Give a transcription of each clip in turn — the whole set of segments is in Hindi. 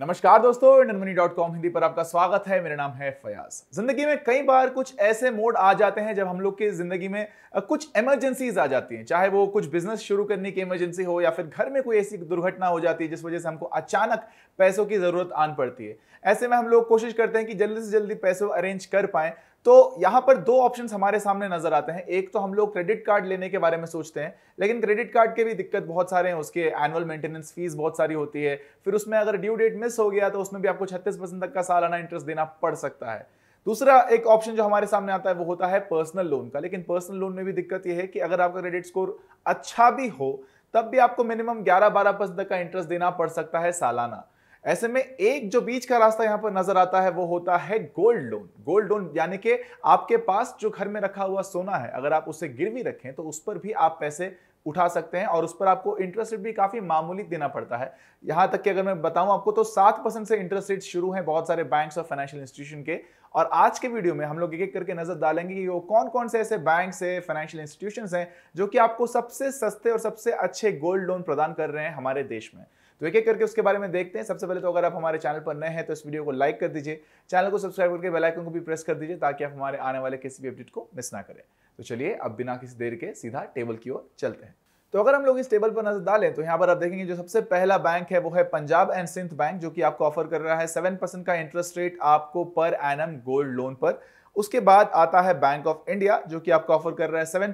नमस्कार दोस्तों इंडियन डॉट कॉम हिंदी पर आपका स्वागत है मेरा नाम है फयाज जिंदगी में कई बार कुछ ऐसे मोड आ जाते हैं जब हम लोग की जिंदगी में कुछ इमरजेंसीज आ जाती हैं चाहे वो कुछ बिजनेस शुरू करने की इमरजेंसी हो या फिर घर में कोई ऐसी दुर्घटना हो जाती है जिस वजह से हमको अचानक पैसों की जरूरत आन पड़ती है ऐसे में हम लोग कोशिश करते हैं कि जल्दी से जल्दी पैसों अरेंज कर पाएं तो यहां पर दो ऑप्शंस हमारे सामने नजर आते हैं एक तो हम लोग क्रेडिट कार्ड लेने के बारे में सोचते हैं लेकिन क्रेडिट कार्ड के भी दिक्कत बहुत सारे हैं उसके एनुअल मेंटेनेंस फीस बहुत सारी होती है फिर उसमें अगर ड्यू डेट मिस हो गया तो उसमें भी आपको छत्तीस तक का सालाना इंटरेस्ट देना पड़ सकता है दूसरा एक ऑप्शन जो हमारे सामने आता है वो होता है पर्सनल लोन का लेकिन पर्सनल लोन में भी दिक्कत यह है कि अगर आपका क्रेडिट स्कोर अच्छा भी हो तब भी आपको मिनिमम 11-12 परसेंट तक का इंटरेस्ट देना पड़ सकता है सालाना ऐसे में एक जो बीच का रास्ता यहां पर नजर आता है वो होता है गोल्ड लोन गोल्ड लोन यानी कि आपके पास जो घर में रखा हुआ सोना है अगर आप उसे गिरवी रखें तो उस पर भी आप पैसे उठा सकते हैं और उस पर आपको इंटरेस्ट रेट भी काफ़ी मामूली देना पड़ता है यहां तक कि अगर मैं बताऊं आपको तो सात परसेंट से इंटरेस्ट रेट शुरू है बहुत सारे बैंक्स और फाइनेंशियल इंस्टीट्यूशन के और आज के वीडियो में हम लोग एक एक करके नजर डालेंगे कि वो कौन कौन से ऐसे बैंक है फाइनेंशियल इंस्टीट्यूशन हैं जो कि आपको सबसे सस्ते और सबसे अच्छे गोल्ड लोन प्रदान कर रहे हैं हमारे देश में तो एक एक करके उसके बारे में देखते हैं सबसे पहले तो अगर आप हमारे चैनल पर नए हैं तो इस वीडियो को लाइक कर दीजिए चैनल को सब्सक्राइब करके बेल आइकन को भी प्रेस कर दीजिए ताकि आप हमारे आने वाले किसी भी अपडेट को मिस ना करें तो चलिए अब बिना किसी देर के सीधा टेबल की ओर चलते हैं तो अगर हम लोग इस टेबल पर नजर डालें तो यहाँ पर आप देखेंगे जो सबसे पहला बैंक है वो है पंजाब एंड सिंध बैंक जो कि आपको ऑफर कर रहा है सेवन परसेंट का इंटरेस्ट रेट आपको पर एन गोल्ड लोन पर उसके बाद आता है बैंक ऑफ इंडिया जो कि आपको ऑफर कर रहा है सेवन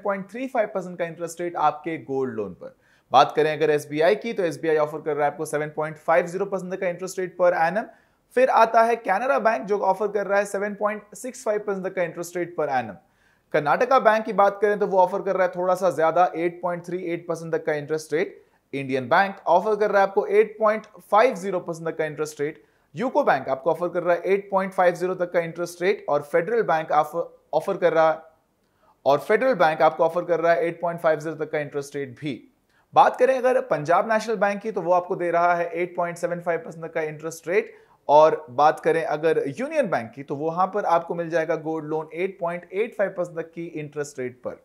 का इंटरेस्ट रेट आपके गोल्ड लोन पर बात करें अगर एस की तो एस ऑफर कर रहा है आपको सेवन का इंटरेस्ट रेट पर एन फिर आता है कैनरा बैंक जो ऑफर कर रहा है seven point six five percent का इंटरेस्ट रेट पर एनम कर्नाटका बैंक की बात करें तो वो ऑफर कर रहा है थोड़ा सा ज्यादा 8.38 परसेंट तक का interest rate Indian bank offer कर रहा है आपको 8.50 परसेंट तक का इंटरेस्ट रेट यूको बैंक आपको ऑफर कर रहा है 8.50 तक का इंटरेस्ट रेट और फेडरल बैंक ऑफर कर रहा है और फेडरल बैंक आपको ऑफर कर रहा है 8.50 तक का इंटरेस्ट रेट भी बात करें अगर पंजाब नेशनल बैंक की तो वो आपको दे रहा है 8.75 परसेंट तक का इंटरेस्ट रेट और बात करें अगर यूनियन बैंक की तो वहां पर आपको मिल जाएगा गोल्ड लोन 8.85 परसेंट तक की इंटरेस्ट रेट पर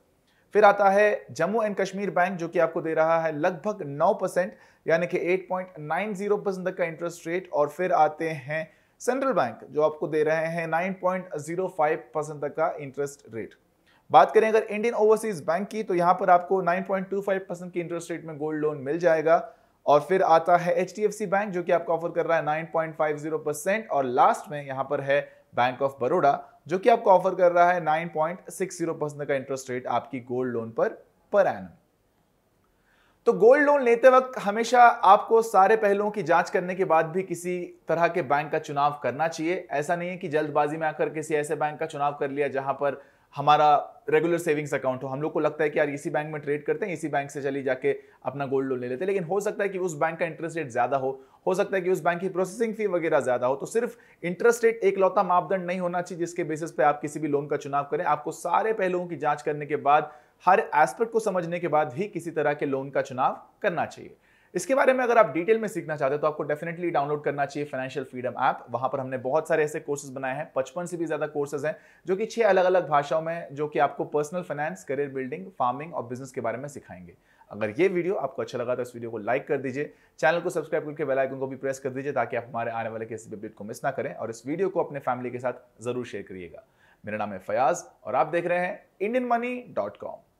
फिर आता है जम्मू एंड कश्मीर बैंक जो कि आपको दे रहा है लगभग 9 परसेंट यानी कि 8.90 परसेंट तक का इंटरेस्ट रेट और फिर आते हैं सेंट्रल बैंक जो आपको दे रहे हैं 9.05 परसेंट तक का इंटरेस्ट रेट बात करें अगर इंडियन ओवरसीज बैंक की तो यहां पर आपको 9.25 परसेंट की इंटरेस्ट रेट में गोल्ड लोन मिल जाएगा और फिर आता है एच बैंक जो कि आपको ऑफर कर रहा है 9.50 परसेंट और लास्ट में यहां पर है बैंक ऑफ बड़ोड़ा जो कि आपको ऑफर कर रहा है 9.60 परसेंट का इंटरेस्ट रेट आपकी गोल्ड लोन पर पर एन तो गोल्ड लोन लेते वक्त हमेशा आपको सारे पहलुओं की जांच करने के बाद भी किसी तरह के बैंक का चुनाव करना चाहिए ऐसा नहीं है कि जल्दबाजी में आकर किसी ऐसे बैंक का चुनाव कर लिया जहां पर हमारा रेगुलर सेविंग्स अकाउंट हो हम लोग को लगता है कि यार इसी बैंक में ट्रेड करते हैं इसी बैंक से चली जाके अपना गोल्ड लोन ले लेते हैं लेकिन हो सकता है कि उस बैंक का इंटरेस्ट रेट ज़्यादा हो हो सकता है कि उस बैंक की प्रोसेसिंग फी वगैरह ज़्यादा हो तो सिर्फ इंटरेस्ट रेट एक लौता मापदंड नहीं होना चाहिए जिसके बेसिस पे आप किसी भी लोन का चुनाव करें आपको सारे पहलुओं की जाँच करने के बाद हर एस्पेक्ट को समझने के बाद ही किसी तरह के लोन का चुनाव करना चाहिए इसके बारे में अगर आप डिटेल में सीखना चाहते हो तो आपको डेफिनेटली डाउनलोड करना चाहिए फाइनेंशियल फ्रीडम ऐप वहां पर हमने बहुत सारे ऐसे कोर्सेज बनाए हैं पचपन से भी ज्यादा कोर्सेज हैं जो कि छह अलग अलग भाषाओं में जो कि आपको personal finance career building farming और बिजनेस के बारे में सिखाएंगे अगर ये वीडियो आपको अच्छा लगा तो इस वीडियो को लाइक कर दीजिए चैनल को सब्सक्राइब करके बेलाइकन को भी प्रेस कर दीजिए ताकि आप हमारे आने वाले किसी अपडेट को मिस ना करें और इस वीडियो को अपने फैमिली के साथ जरूर शेयर करिएगा मेरा नाम है फयाज और आप देख रहे हैं इंडियन मनी डॉट कॉम